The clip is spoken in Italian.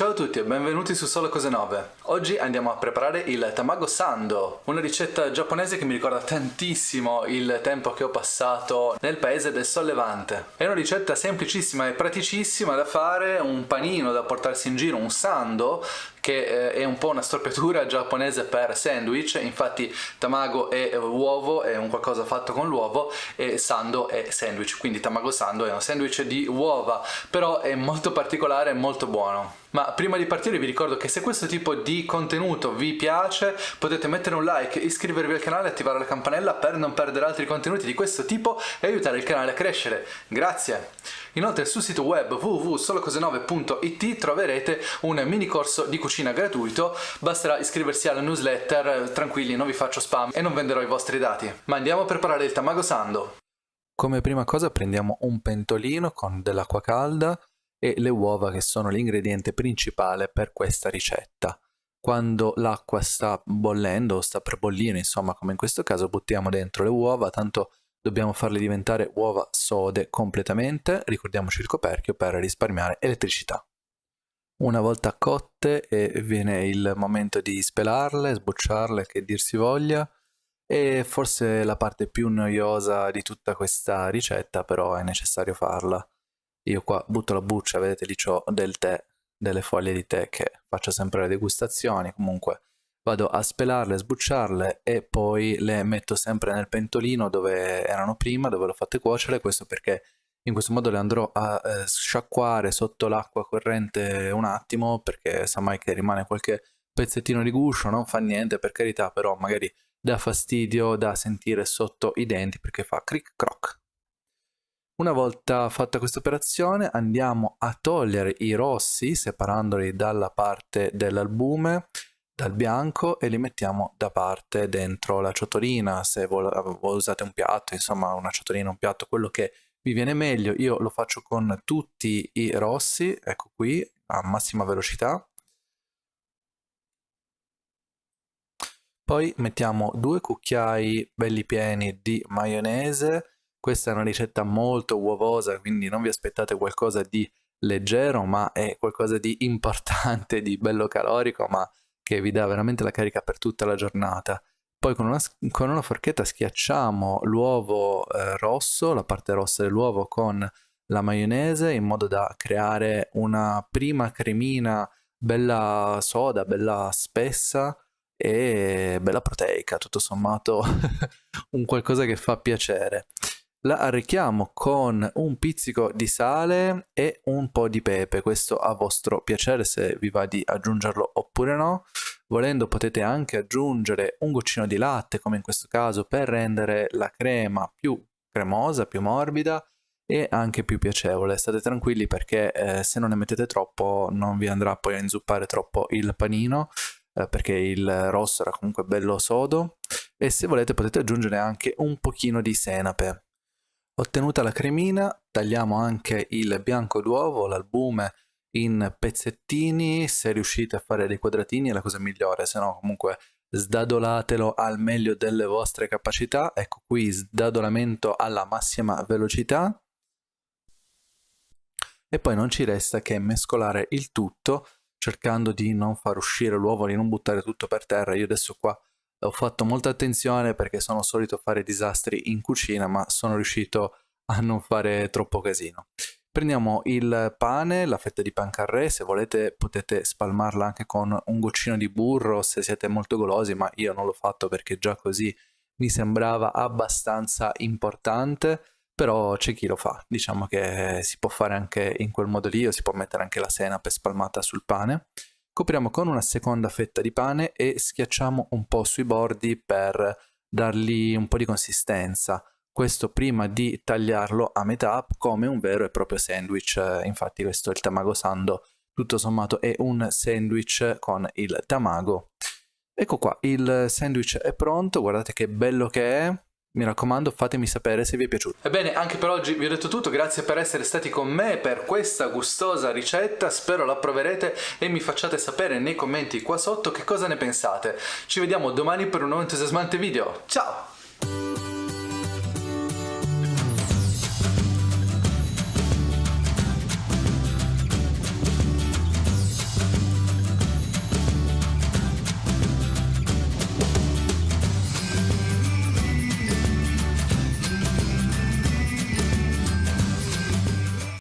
Ciao a tutti e benvenuti su Solo Cose 9. Oggi andiamo a preparare il tamago sando, una ricetta giapponese che mi ricorda tantissimo il tempo che ho passato nel paese del Sollevante. È una ricetta semplicissima e praticissima da fare, un panino da portarsi in giro, un sando che eh, è un po' una storpiatura giapponese per sandwich, infatti tamago è uovo, è un qualcosa fatto con l'uovo e sando è sandwich, quindi tamago sando è un sandwich di uova, però è molto particolare e molto buono. Ma prima di partire vi ricordo che se questo tipo di contenuto vi piace potete mettere un like, iscrivervi al canale e attivare la campanella per non perdere altri contenuti di questo tipo e aiutare il canale a crescere. Grazie! Inoltre sul sito web www.solocose9.it troverete un mini corso di cucina gratuito, basterà iscriversi alla newsletter, tranquilli non vi faccio spam e non venderò i vostri dati. Ma andiamo a preparare il tamago sando. Come prima cosa prendiamo un pentolino con dell'acqua calda, e le uova che sono l'ingrediente principale per questa ricetta. Quando l'acqua sta bollendo o sta per bollire, insomma come in questo caso, buttiamo dentro le uova, tanto dobbiamo farle diventare uova sode completamente, ricordiamoci il coperchio per risparmiare elettricità. Una volta cotte eh, viene il momento di spelarle, sbocciarle, che dir si voglia, e forse la parte più noiosa di tutta questa ricetta però è necessario farla. Io qua butto la buccia, vedete lì ho del tè, delle foglie di tè che faccio sempre le degustazioni, comunque vado a spelarle, sbucciarle e poi le metto sempre nel pentolino dove erano prima, dove le ho fatte cuocere, questo perché in questo modo le andrò a eh, sciacquare sotto l'acqua corrente un attimo perché sa mai che rimane qualche pezzettino di guscio, non fa niente per carità, però magari dà fastidio da sentire sotto i denti perché fa cric croc. Una volta fatta questa operazione andiamo a togliere i rossi separandoli dalla parte dell'albume dal bianco e li mettiamo da parte dentro la ciotolina se vol- usate un piatto insomma una ciotolina un piatto quello che vi viene meglio io lo faccio con tutti i rossi ecco qui a massima velocità poi mettiamo due cucchiai belli pieni di maionese questa è una ricetta molto uovosa, quindi non vi aspettate qualcosa di leggero, ma è qualcosa di importante, di bello calorico, ma che vi dà veramente la carica per tutta la giornata. Poi con una, con una forchetta schiacciamo l'uovo eh, rosso, la parte rossa dell'uovo, con la maionese in modo da creare una prima cremina bella soda, bella spessa e bella proteica, tutto sommato un qualcosa che fa piacere la arricchiamo con un pizzico di sale e un po' di pepe, questo a vostro piacere se vi va di aggiungerlo oppure no. Volendo potete anche aggiungere un goccino di latte, come in questo caso, per rendere la crema più cremosa, più morbida e anche più piacevole. State tranquilli perché eh, se non ne mettete troppo non vi andrà poi a inzuppare troppo il panino, eh, perché il rosso era comunque bello sodo. E se volete potete aggiungere anche un pochino di senape Ottenuta la cremina, tagliamo anche il bianco d'uovo, l'albume in pezzettini, se riuscite a fare dei quadratini è la cosa migliore, se no comunque sdadolatelo al meglio delle vostre capacità, ecco qui sdadolamento alla massima velocità e poi non ci resta che mescolare il tutto cercando di non far uscire l'uovo, di non buttare tutto per terra, io adesso qua ho fatto molta attenzione perché sono solito fare disastri in cucina, ma sono riuscito a non fare troppo casino. Prendiamo il pane, la fetta di pan carré, se volete potete spalmarla anche con un goccino di burro se siete molto golosi, ma io non l'ho fatto perché già così mi sembrava abbastanza importante, però c'è chi lo fa, diciamo che si può fare anche in quel modo lì o si può mettere anche la senape spalmata sul pane. Copriamo con una seconda fetta di pane e schiacciamo un po' sui bordi per dargli un po' di consistenza. Questo prima di tagliarlo a metà come un vero e proprio sandwich. Eh, infatti questo è il tamago sando. Tutto sommato è un sandwich con il tamago. Ecco qua, il sandwich è pronto, guardate che bello che è. Mi raccomando, fatemi sapere se vi è piaciuto. Ebbene, anche per oggi vi ho detto tutto, grazie per essere stati con me per questa gustosa ricetta, spero la proverete e mi facciate sapere nei commenti qua sotto che cosa ne pensate. Ci vediamo domani per un nuovo entusiasmante video. Ciao!